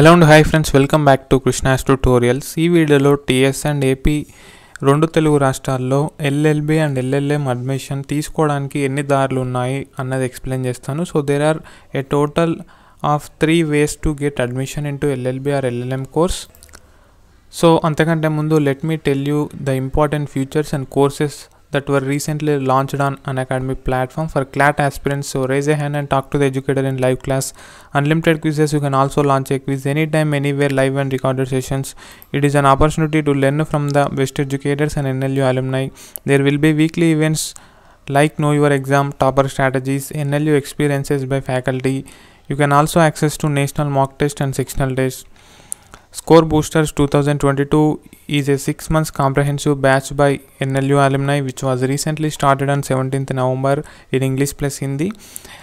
Hello and hi friends welcome back to Krishna's tutorials ఈ వీడియోలో TS and AP రెండు తెలుగు రాష్ట్రాల్లో ఎల్ఎల్బి అండ్ ఎల్ఎల్ఎం అడ్మిషన్ తీసుకోవడానికి ఎన్ని దారులు ఉన్నాయి అన్నది ఎక్స్ప్లెయిన్ చేస్తాను so there are a total of three ways to get admission into LLB or LLM course so అంతకంటే ముందు let me tell you the important futures and courses that were recently launched on an academic platform for CLAT aspirants. So raise a hand and talk to the educator in live class. Unlimited quizzes. You can also launch a quiz anytime, anywhere, live and recorded sessions. It is an opportunity to learn from the best educators and NLU alumni. There will be weekly events like Know Your Exam, Topper Strategies, NLU Experiences by faculty. You can also access to national mock test and sectional tests. Score Boosters 2022 is a 6 months comprehensive batch by NLU alumni which was recently started on 17th November in English plus Hindi.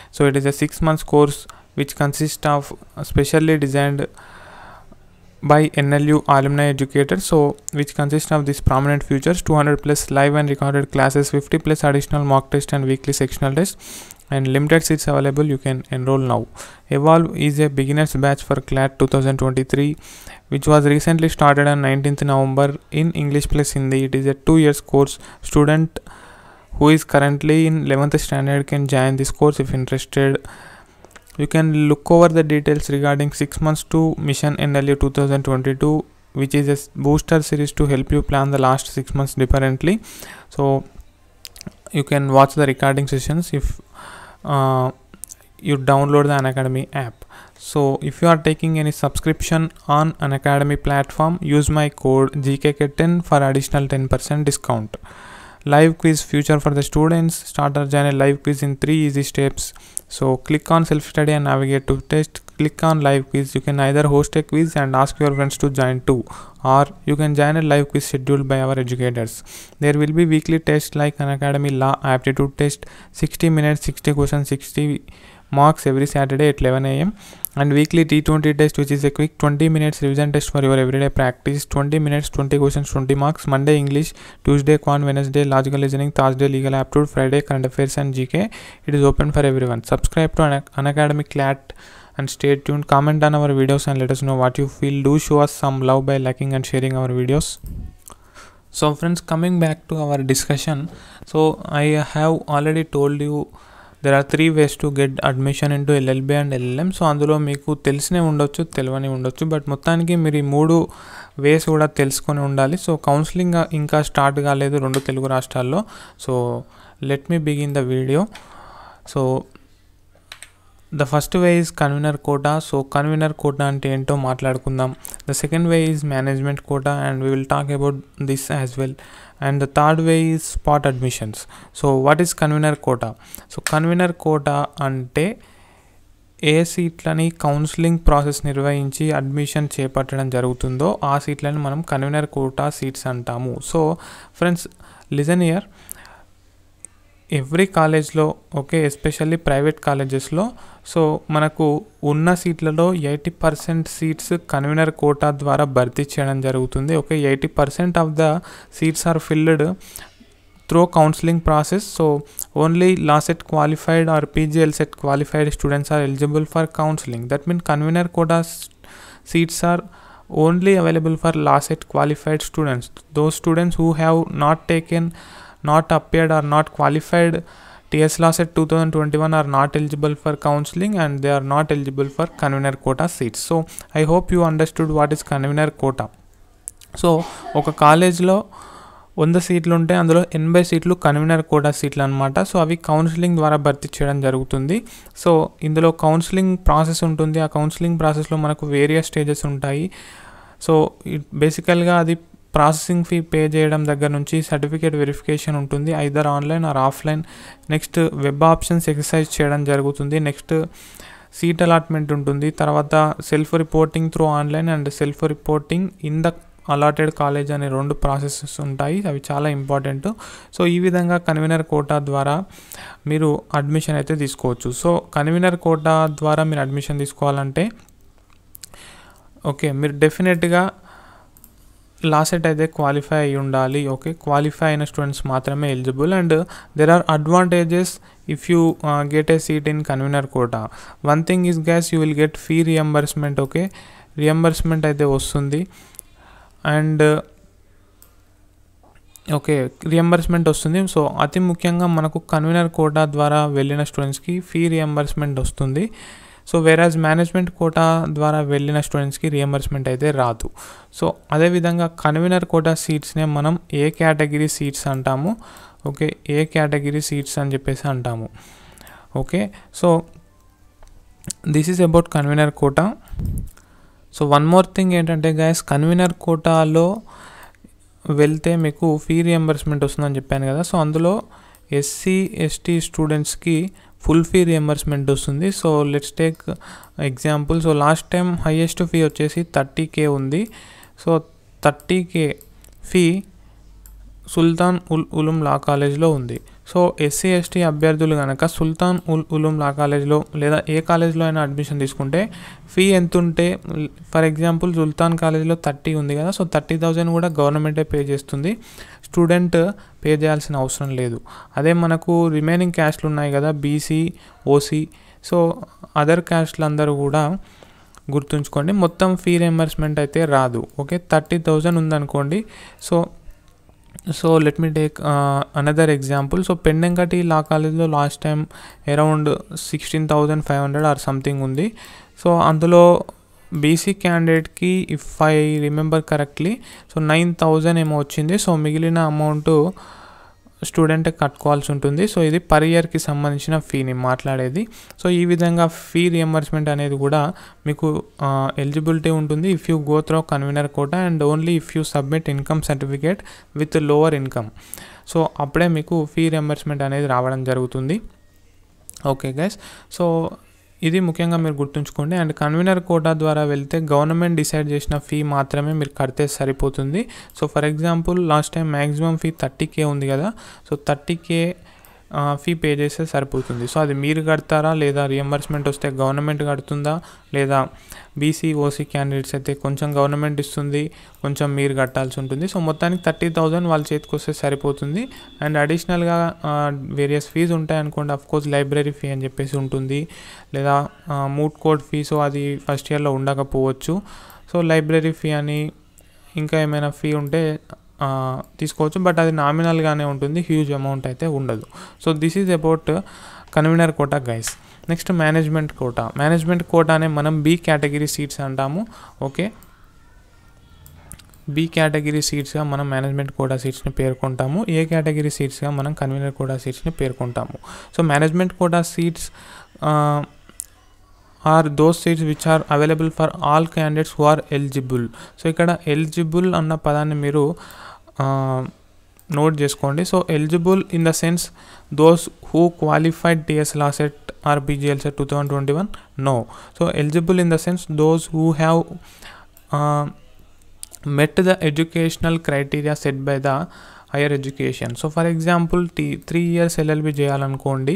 So it is a 6 months course which consists of specially designed by NLU alumni educators so which consists of these prominent features 200 plus live and recorded classes 50 plus additional mock test and weekly sectional tests and limited seats available you can enroll now evolve is a beginners batch for clat 2023 which was recently started on 19th november in english plus hindi it is a two years course student who is currently in 11th standard can join this course if interested you can look over the details regarding 6 months to mission nlu 2022 which is a booster series to help you plan the last 6 months differently so you can watch the recording sessions if uh, you download the Unacademy app. So if you are taking any subscription on An Academy platform, use my code GKK10 for additional 10% discount. Live quiz future for the students. Starter journal live quiz in three easy steps so click on self-study and navigate to test click on live quiz you can either host a quiz and ask your friends to join too or you can join a live quiz scheduled by our educators there will be weekly tests like an academy law aptitude test 60 minutes 60 questions 60 marks every Saturday at 11 a.m. and weekly T20 test, which is a quick 20 minutes revision test for your everyday practice. 20 minutes, 20 questions, 20 marks. Monday English, Tuesday Quant, Wednesday Logical Reasoning, Thursday Legal Aptitude, Friday Current Affairs and GK. It is open for everyone. Subscribe to an Academic CLAT and stay tuned. Comment on our videos and let us know what you feel. Do show us some love by liking and sharing our videos so friends coming back to our discussion so i have already told you there are three ways to get admission into LLB and LLM so అందులో మీకు తెలిసినే ఉండొచ్చు తెలియని ఉండొచ్చు but మొత్తానికి మీరు ఈ మూడు వేస్ కూడా తెలుసుకొని ఉండాలి సో కౌన్సిలింగ్ ఇంకా స్టార్ట్ కాలేదు రెండు తెలుగు రాష్ట్రాల్లో so let me begin the video so the first way is convener quota so convener quota అంటే ఏంటో మాట్లాడుకుందాం the second way is management quota and we will talk about this as well and third way way spot admissions so what what convener quota so convener quota అంటే ఏ సీట్లని counselling process నిర్వహించి admission చేపట్టడం జరుగుతుందో ఆ సీట్లను మనం convener quota seats అంటాము so friends listen year every కాలేజ్లో ఓకే ఎస్పెషల్లీ ప్రైవేట్ కాలేజెస్లో సో మనకు ఉన్న సీట్లలో eighty percent seats convener quota ద్వారా భర్తీ చేయడం జరుగుతుంది okay eighty percent of the seats are filled through counselling process so only law CET qualified or PGL CET qualified students are eligible for counselling that mean convener quota seats are only available for law CET qualified students those students who have not taken not appeared or not qualified TS laws at 2021 are not eligible for counseling and they are not eligible for convener quota seats. So I hope you understood what is convener quota. So ఒక కాలేజ్లో వంద సీట్లు ఉంటే అందులో ఎనభై సీట్లు convener quota సీట్లు అనమాట సో అవి కౌన్సిలింగ్ ద్వారా భర్తీ చేయడం జరుగుతుంది సో ఇందులో కౌన్సిలింగ్ ప్రాసెస్ ఉంటుంది ఆ కౌన్సిలింగ్ ప్రాసెస్లో మనకు వేరియస్ స్టేజెస్ ఉంటాయి సో బేసికల్గా అది ప్రాసెసింగ్ ఫీ పే చేయడం దగ్గర నుంచి సర్టిఫికేట్ వెరిఫికేషన్ ఉంటుంది either online or offline next web options exercise చేయడం జరుగుతుంది నెక్స్ట్ సీట్ అలాట్మెంట్ ఉంటుంది తర్వాత self reporting through online and self reporting in the allotted college అనే రెండు ప్రాసెసెస్ ఉంటాయి అవి చాలా ఇంపార్టెంట్ సో ఈ విధంగా కన్వీనర్ కోటా ద్వారా మీరు అడ్మిషన్ అయితే తీసుకోవచ్చు సో కన్వీనర్ కోటా ద్వారా మీరు అడ్మిషన్ తీసుకోవాలంటే ఓకే మీరు డెఫినెట్గా లాసెట్ అయితే క్వాలిఫై అయి ఉండాలి ఓకే క్వాలిఫై అయిన స్టూడెంట్స్ మాత్రమే eligible and there are advantages if you get a seat in convener quota one thing is guys you will get fee reimbursement okay reimbursement అయితే వస్తుంది అండ్ ఓకే రియంబర్స్మెంట్ వస్తుంది so అతి ముఖ్యంగా మనకు convener quota ద్వారా వెళ్ళిన స్టూడెంట్స్కి ఫీ రియంబర్స్మెంట్ వస్తుంది సో వేరాజ్ మేనేజ్మెంట్ కోటా ద్వారా వెళ్ళిన స్టూడెంట్స్కి రియంబర్స్మెంట్ అయితే రాదు సో అదేవిధంగా కన్వీనర్ కోటా సీట్స్నే మనం ఏ కేటగిరీ సీట్స్ అంటాము ఓకే ఏ కేటగిరీ సీట్స్ అని చెప్పేసి అంటాము okay so this is about convener quota so one more thing ఏంటంటే గాయస్ కన్వీనర్ కోటాలో వెళ్తే మీకు ఫీ రియంబర్స్మెంట్ వస్తుందని చెప్పాను కదా సో అందులో ఎస్సీ ఎస్టీ స్టూడెంట్స్కి ఫుల్ ఫీ రియంబర్స్మెంట్ వస్తుంది so let's take example so last time highest fee వచ్చేసి థర్టీ కే ఉంది so thirty K fee Sultan ul Uloom law కాలేజ్లో ఉంది సో ఎస్సీ ఎస్టీ అభ్యర్థులు కనుక సుల్తాన్ ఉల్ ఉలుం లా కాలేజ్లో లేదా ఏ కాలేజ్లో అయినా అడ్మిషన్ తీసుకుంటే ఫీ ఎంత ఉంటే ఫర్ ఎగ్జాంపుల్ సుల్తాన్ కాలేజ్లో థర్టీ ఉంది కదా సో థర్టీ థౌజండ్ కూడా గవర్నమెంటే పే చేస్తుంది స్టూడెంట్ పే చేయాల్సిన అవసరం లేదు అదే మనకు రిమైనింగ్ క్యాస్ట్లు ఉన్నాయి కదా బీసీ ఓసీ సో అదర్ క్యాస్ట్లు అందరూ కూడా గుర్తుంచుకోండి మొత్తం ఫీ రియంబర్స్మెంట్ అయితే రాదు ఓకే థర్టీ థౌజండ్ ఉందనుకోండి so so let me take another example so Pendekanti law కాలేజ్లో last time around sixteen thousand five hundred or something ఉంది సో అందులో బీసీ క్యాండిడేట్కి if I remember correctly so nine thousand ఏమో వచ్చింది so మిగిలిన amount student కట్టుకోవాల్సి ఉంటుంది so ఇది per ఇయర్కి సంబంధించిన ఫీని మాట్లాడేది సో ఈ విధంగా ఫీ రియంబర్స్మెంట్ అనేది కూడా మీకు ఎలిజిబిలిటీ ఉంటుంది if you go through convener quota and only if you submit income certificate with lower income so అప్పుడే మీకు ఫీ రియంబర్స్మెంట్ అనేది రావడం జరుగుతుంది ఓకే గైస్ సో ఇది ముఖ్యంగా మీరు గుర్తుంచుకోండి అండ్ కన్వీనర్ కోటా ద్వారా వెళ్తే గవర్నమెంట్ డిసైడ్ చేసిన ఫీ మాత్రమే మీరు కడితే సరిపోతుంది so for example last time maximum fee thirty K ఉంది కదా so thirty K fee pay చేస్తే సరిపోతుంది సో అది మీరు కడతారా లేదా రియంబర్స్మెంట్ వస్తే గవర్నమెంట్ కడుతుందా లేదా బీసీ ఓసీ క్యాండిడేట్స్ అయితే కొంచెం గవర్నమెంట్ ఇస్తుంది కొంచెం మీరు కట్టాల్సి ఉంటుంది సో మొత్తానికి థర్టీ థౌజండ్ వాళ్ళ చేతికి వస్తే సరిపోతుంది అండ్ అడిషనల్గా వేరియస్ ఫీజు ఉంటాయి అనుకోండి అఫ్ కోర్స్ లైబ్రరీ ఫీ అని చెప్పేసి ఉంటుంది లేదా మూట్ కోడ్ ఫీజు అది ఫస్ట్ ఇయర్లో ఉండకపోవచ్చు సో లైబ్రరీ ఫీ అని ఇంకా ఏమైనా ఫీ ఉంటే తీసుకోవచ్చు బట్ అది నామినల్గానే ఉంటుంది హ్యూజ్ అమౌంట్ అయితే ఉండదు so this is about convener quota guys next management quota management కోటానే మనం బి కేటగిరీ సీట్స్ అంటాము ఓకే బి కేటగిరీ సీట్స్గా మనం మేనేజ్మెంట్ కోటా సీట్స్ని పేర్కొంటాము ఏ కేటగిరీ సీట్స్గా మనం కన్వీనర్ కోటా సీట్స్ని పేర్కొంటాము so management quota seats are those seats which are available for all candidates who are eligible so ఇక్కడ ఎలిజిబుల్ అన్న పదాన్ని మీరు నోట్ చేసుకోండి so eligible in the sense those who qualified DS LAWCET two set twenty one no so eligible in the sense who have uh, met the educational criteria set by the higher education so for example T three years LLB చేయాలనుకోండి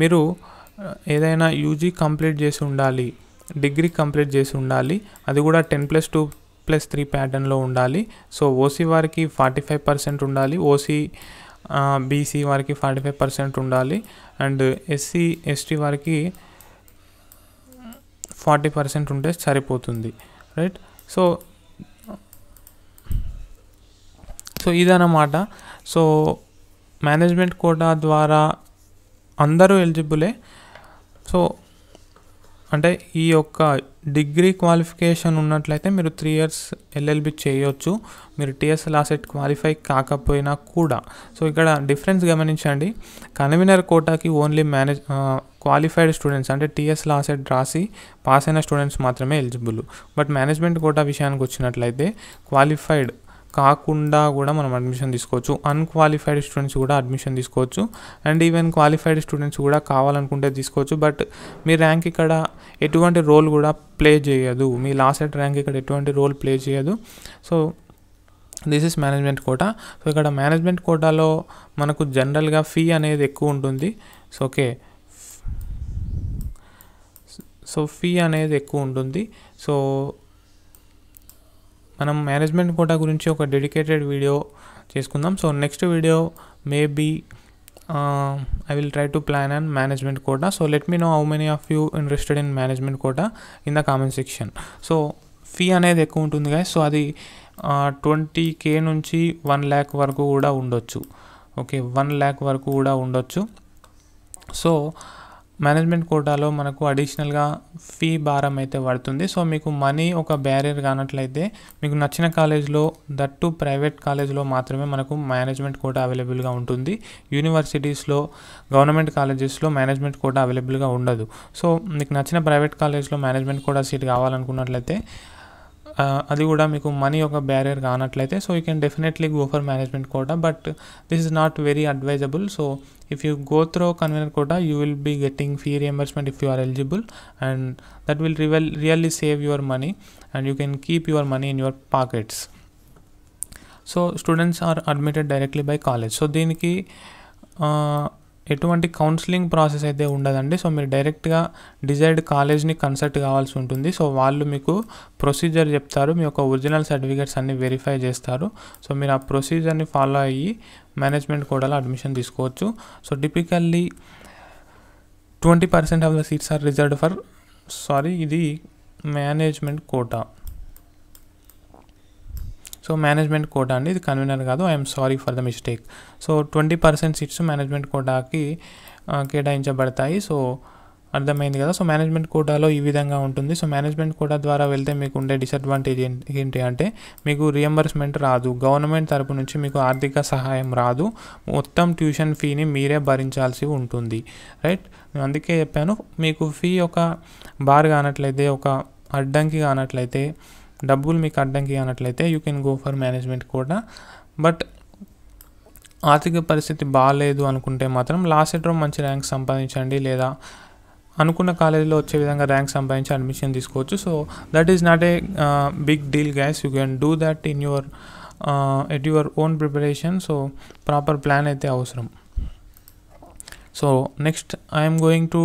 మీరు uh, ఏదైనా UG complete చేసి ఉండాలి degree complete చేసి ఉండాలి అది కూడా ten plus two plus three ప్యాటర్న్లో ఉండాలి సో ఓసీ వారికి ఫార్టీ ఫైవ్ పర్సెంట్ ఉండాలి ఓసీ బీసీ వారికి ఫార్టీ ఫైవ్ పర్సెంట్ ఉండాలి అండ్ ఎస్సీ ఎస్టీ వారికి ఫార్టీ పర్సెంట్ ఉంటే సరిపోతుంది రైట్ సో సో ఇదన్నమాట సో మేనేజ్మెంట్ కోటా ద్వారా అందరూ ఎలిజిబులే సో అంటే ఈ యొక్క డిగ్రీ క్వాలిఫికేషన్ ఉన్నట్లయితే మీరు త్రీ ఇయర్స్ ఎల్ఎల్బి చేయొచ్చు మీరు టీఎస్ఎల్ ఆసెట్ క్వాలిఫై కాకపోయినా కూడా సో ఇక్కడ డిఫరెన్స్ గమనించండి కన్వీనర్ కోటాకి ఓన్లీ మేనేజ్ క్వాలిఫైడ్ స్టూడెంట్స్ అంటే టీఎస్ఎల్ ఆసెట్ రాసి పాస్ అయిన స్టూడెంట్స్ మాత్రమే ఎలిజిబుల్ బట్ మేనేజ్మెంట్ కోటా విషయానికి వచ్చినట్లయితే క్వాలిఫైడ్ కాకుండా కూడా మనం అడ్మిషన్ తీసుకోవచ్చు అన్క్వాలిఫైడ్ స్టూడెంట్స్ కూడా అడ్మిషన్ తీసుకోవచ్చు అండ్ ఈవెన్ క్వాలిఫైడ్ స్టూడెంట్స్ కూడా కావాలనుకుంటే తీసుకోవచ్చు బట్ మీ ర్యాంక్ ఇక్కడ ఎటువంటి రోల్ కూడా ప్లే చేయదు మీ లాస్ట్ ఎట్ ర్యాంక్ ఇక్కడ ఎటువంటి రోల్ ప్లే చేయదు so this is management quota so ఇక్కడ మేనేజ్మెంట్ కోటాలో మనకు జనరల్గా ఫీ అనేది ఎక్కువ ఉంటుంది సో ఓకే సో ఫీ అనేది ఎక్కువ ఉంటుంది సో మనం మేనేజ్మెంట్ కోటా గురించి ఒక డెడికేటెడ్ వీడియో చేసుకుందాం so next video maybe I will try to plan and management quota so let me know how many of you interested in management quota in the comment section so fee అనేది ఎక్కువ ఉంటుంది కదా so అది twenty uh, కే నుంచి one lakh వరకు కూడా ఉండొచ్చు okay one lakh వరకు కూడా ఉండొచ్చు సో మేనేజ్మెంట్ కోటాలో మనకు అడిషనల్గా ఫీ భారం అయితే పడుతుంది సో మీకు మనీ ఒక బ్యారియర్ కానట్లయితే మీకు నచ్చిన కాలేజ్లో దట్ టు ప్రైవేట్ కాలేజ్లో మాత్రమే మనకు మేనేజ్మెంట్ కోటా అవైలబుల్గా ఉంటుంది యూనివర్సిటీస్లో గవర్నమెంట్ కాలేజెస్లో మేనేజ్మెంట్ కోటా అవైలబుల్గా ఉండదు సో మీకు నచ్చిన ప్రైవేట్ కాలేజ్లో మేనేజ్మెంట్ కోటా సీట్ కావాలనుకున్నట్లయితే అది కూడా మీకు మనీ ఒక బ్యారియర్ కానట్లయితే so you can definitely go for management quota but this is not very advisable so if you go through convener quota you will be getting fee reimbursement if you are eligible and that will revel really save your money and you can keep your money in your pockets so students are admitted directly by college so దీనికి ఎటువంటి counselling process అయితే ఉండదండి so మీరు డైరెక్ట్గా desired కాలేజ్ని consult కావాల్సి ఉంటుంది so వాళ్ళు మీకు ప్రొసీజర్ చెప్తారు మీ యొక్క ఒరిజినల్ సర్టిఫికేట్స్ అన్ని వెరిఫై చేస్తారు సో మీరు ఆ ప్రొసీజర్ని ఫాలో అయ్యి మేనేజ్మెంట్ కూడా అడ్మిషన్ తీసుకోవచ్చు so typically twenty percent of the seats are reserved for sorry ఇది management quota so management quota అండి ఇది కన్వీనర్ కాదు I'm sorry for the mistake so twenty percent seats management కోటాకి కేటాయించబడతాయి సో అర్థమైంది కదా సో మేనేజ్మెంట్ కోటాలో ఈ విధంగా ఉంటుంది సో మేనేజ్మెంట్ కోటా ద్వారా వెళ్తే మీకు ఉండే డిసడ్వాంటేజ్ ఏంటి అంటే మీకు రియంబర్స్మెంట్ రాదు గవర్నమెంట్ తరపు నుంచి మీకు ఆర్థిక సహాయం రాదు మొత్తం ట్యూషన్ ఫీని మీరే భరించాల్సి ఉంటుంది రైట్ అందుకే చెప్పాను మీకు ఫీ ఒక బార్ కానట్లయితే ఒక అడ్డంకి కానట్లయితే డబ్బులు మీకు అడ్డంకి అన్నట్లయితే you can go for management కూడా బట్ ఆర్థిక పరిస్థితి బాగాలేదు అనుకుంటే మాత్రం లాస్ట్ ఇయర్లో మంచి ర్యాంక్ సంపాదించండి లేదా అనుకున్న కాలేజీలో వచ్చే విధంగా ర్యాంక్ సంపాదించి అడ్మిషన్ తీసుకోవచ్చు so that is not a big deal guys you can do that in your at your own preparation so proper plan అయితే అవసరం so next I'm going to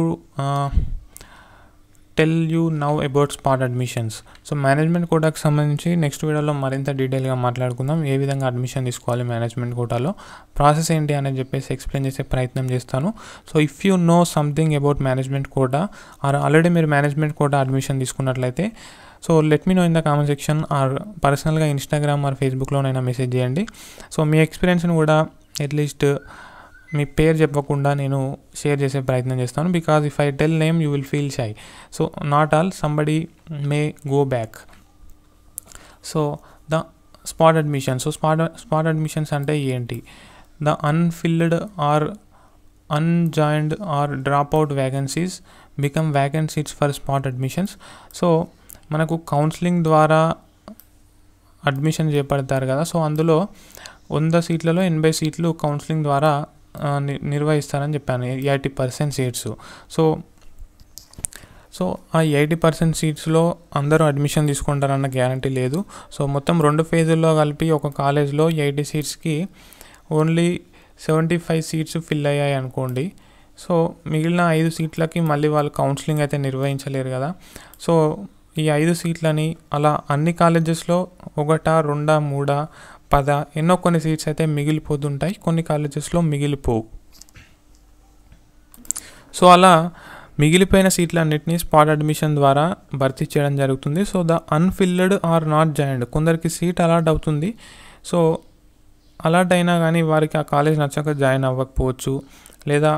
tell you now about spot admissions so management కోటాకు సంబంధించి next వీడియోలో మరింత డీటెయిల్గా మాట్లాడుకుందాం ఏ విధంగా admission తీసుకోవాలి మేనేజ్మెంట్ కోటాలో ప్రాసెస్ ఏంటి అని చెప్పేసి ఎక్స్ప్లెయిన్ చేసే ప్రయత్నం చేస్తాను so if you know something about management quota or already మీరు మేనేజ్మెంట్ కోటా అడ్మిషన్ తీసుకున్నట్లయితే so let me know in the comment section or పర్సనల్గా ఇన్స్టాగ్రామ్ ఆర్ ఫేస్బుక్లోనైనా మెసేజ్ చేయండి సో మీ ఎక్స్పీరియన్స్ని కూడా అట్లీస్ట్ మీ పేరు చెప్పకుండా నేను షేర్ చేసే ప్రయత్నం చేస్తాను because if I tell name you will feel shy so not all somebody may go back so the spot admission so spot spot admissions అంటే ఏంటి the unfilled or unjoined or drop out vacancies become vacancies for spot admissions so మనకు counselling ద్వారా admission చేపడతారు కదా so అందులో వంద సీట్లలో ఎనభై సీట్లు కౌన్సిలింగ్ ద్వారా నిర్వహిస్తారని చెప్పాను eighty percent seats so so ఆ ఎయిటీ పర్సెంట్ సీట్స్లో అందరూ అడ్మిషన్ తీసుకుంటారన్న గ్యారంటీ లేదు సో మొత్తం రెండు ఫేజుల్లో కలిపి ఒక కాలేజ్లో ఎయిటీ సీట్స్కి only seventy five seats fill అయ్యాయి అనుకోండి సో మిగిలిన ఐదు సీట్లకి మళ్ళీ వాళ్ళు కౌన్సిలింగ్ అయితే నిర్వహించలేరు కదా సో ఈ ఐదు సీట్లని అలా అన్ని కాలేజెస్లో ఒకట రెండా మూడా పద ఎన్నో కొన్ని సీట్స్ అయితే మిగిలిపోతుంటాయి కొన్ని కాలేజెస్లో మిగిలిపోవు సో అలా మిగిలిపోయిన సీట్లన్నింటినీ స్పాట్ అడ్మిషన్ ద్వారా భర్తీ చేయడం జరుగుతుంది so the unfilled or not joined కొందరికి సీట్ అలాట్ అవుతుంది సో అలాట్ అయినా కానీ వారికి ఆ కాలేజ్ నచ్చక జాయిన్ అవ్వకపోవచ్చు లేదా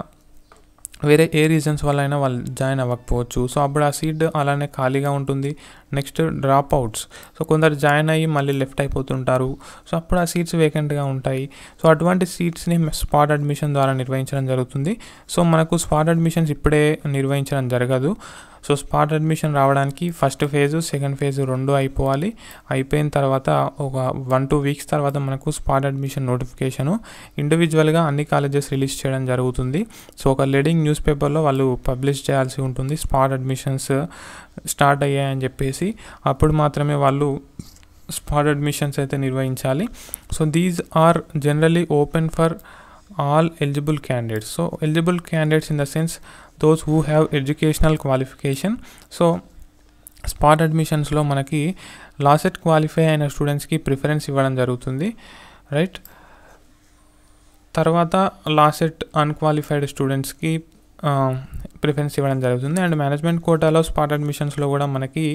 వేరే ఏ రీజన్స్ వల్ల అయినా వాళ్ళు జాయిన్ అవ్వకపోవచ్చు సో అప్పుడు ఆ సీట్ అలానే ఖాళీగా ఉంటుంది నెక్స్ట్ డ్రాప్ అవుట్స్ సో కొందరు జాయిన్ అయ్యి మళ్ళీ లెఫ్ట్ అయిపోతుంటారు సో అప్పుడు ఆ సీట్స్ వేకెంట్గా ఉంటాయి సో అటువంటి సీట్స్ని స్పాట్ అడ్మిషన్ ద్వారా నిర్వహించడం జరుగుతుంది సో మనకు స్పాట్ అడ్మిషన్స్ ఇప్పుడే నిర్వహించడం జరగదు సో స్పాట్ అడ్మిషన్ రావడానికి ఫస్ట్ ఫేజ్ సెకండ్ ఫేజ్ రెండు అయిపోవాలి అయిపోయిన తర్వాత ఒక వన్ టూ వీక్స్ తర్వాత మనకు స్పాట్ అడ్మిషన్ నోటిఫికేషను ఇండివిజువల్గా అన్ని కాలేజెస్ రిలీజ్ చేయడం జరుగుతుంది సో ఒక లీడింగ్ న్యూస్ పేపర్లో వాళ్ళు పబ్లిష్ చేయాల్సి ఉంటుంది స్పాట్ అడ్మిషన్స్ స్టార్ట్ అయ్యాయని చెప్పేసి అప్పుడు మాత్రమే వాళ్ళు స్పాట్ అడ్మిషన్స్ అయితే నిర్వహించాలి so these are generally open for all eligible candidates so eligible candidates in the sense those who have educational qualification so spot అడ్మిషన్స్లో మనకి లాసెట్ క్వాలిఫై అయిన స్టూడెంట్స్కి ప్రిఫరెన్స్ ఇవ్వడం జరుగుతుంది రైట్ తర్వాత లాసెట్ అన్క్వాలిఫైడ్ స్టూడెంట్స్కి ప్రిఫరెన్స్ ఇవ్వడం జరుగుతుంది అండ్ మేనేజ్మెంట్ కోటాలో స్పాట్ అడ్మిషన్స్లో కూడా మనకి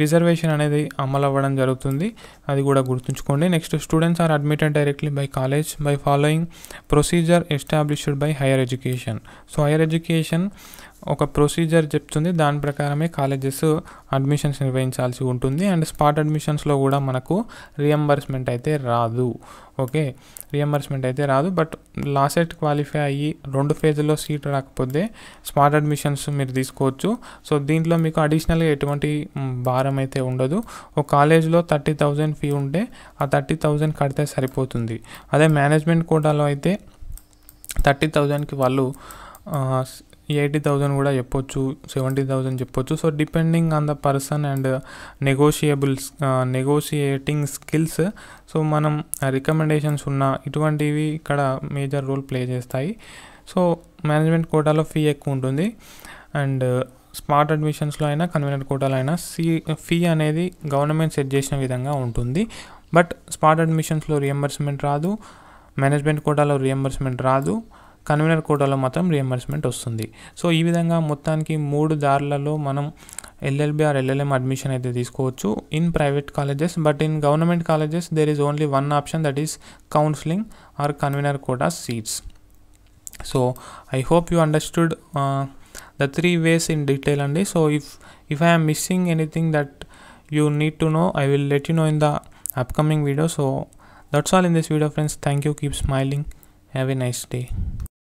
రిజర్వేషన్ అనేది అమలు అవ్వడం జరుగుతుంది అది కూడా గుర్తుంచుకోండి next students are admitted directly by college by following procedure established by higher education so higher education ఒక ప్రొసీజర్ చెప్తుంది దాని ప్రకారమే కాలేజెస్ అడ్మిషన్స్ నిర్వహించాల్సి ఉంటుంది అండ్ స్పాట్ అడ్మిషన్స్లో కూడా మనకు రియంబర్స్మెంట్ అయితే రాదు ఓకే రియంబర్స్మెంట్ అయితే రాదు బట్ లాసెట్ క్వాలిఫై అయ్యి రెండు ఫేజ్లో సీట్ రాకపోతే స్మార్ట్ అడ్మిషన్స్ మీరు తీసుకోవచ్చు సో దీంట్లో మీకు అడిషనల్గా ఎటువంటి భారం అయితే ఉండదు ఒక కాలేజ్లో థర్టీ థౌజండ్ ఫీ ఉంటే ఆ థర్టీ థౌజండ్ కడితే సరిపోతుంది అదే మేనేజ్మెంట్ కోటాలో అయితే థర్టీ థౌజండ్కి వాళ్ళు ఎయిటీ థౌజండ్ కూడా చెప్పొచ్చు సెవెంటీ థౌజండ్ చెప్పొచ్చు so depending on the person and negotiables negotiating skills so మనం రికమెండేషన్స్ ఉన్న ఇటువంటివి ఇక్కడ మేజర్ రోల్ ప్లే చేస్తాయి సో మేనేజ్మెంట్ కోటాలో ఫీ ఎక్కువ ఉంటుంది అండ్ స్మార్ట్ అడ్మిషన్స్లో అయినా కన్వీనెంట్ కోటాలో అయినా సీ ఫీ అనేది గవర్నమెంట్ సెట్ చేసిన విధంగా ఉంటుంది బట్ స్పాట్ అడ్మిషన్స్లో రియంబర్స్మెంట్ రాదు మేనేజ్మెంట్ కోటాలో రియంబర్స్మెంట్ రాదు కన్వీనర్ కోటాలో మాత్రం రియంబర్స్మెంట్ వస్తుంది సో ఈ విధంగా మొత్తానికి మూడు దారులలో మనం ఎల్ఎల్బి ఆర్ ఎల్ఎల్ఎం అడ్మిషన్ అయితే తీసుకోవచ్చు in private colleges but in government colleges there is only one option that is counselling or convener quota seats so I hope you understood the three ways in detail అండి so if if I missing anything that you need to know I will let you know in the upcoming video so that's all in this video friends thank you keep smiling have a nice day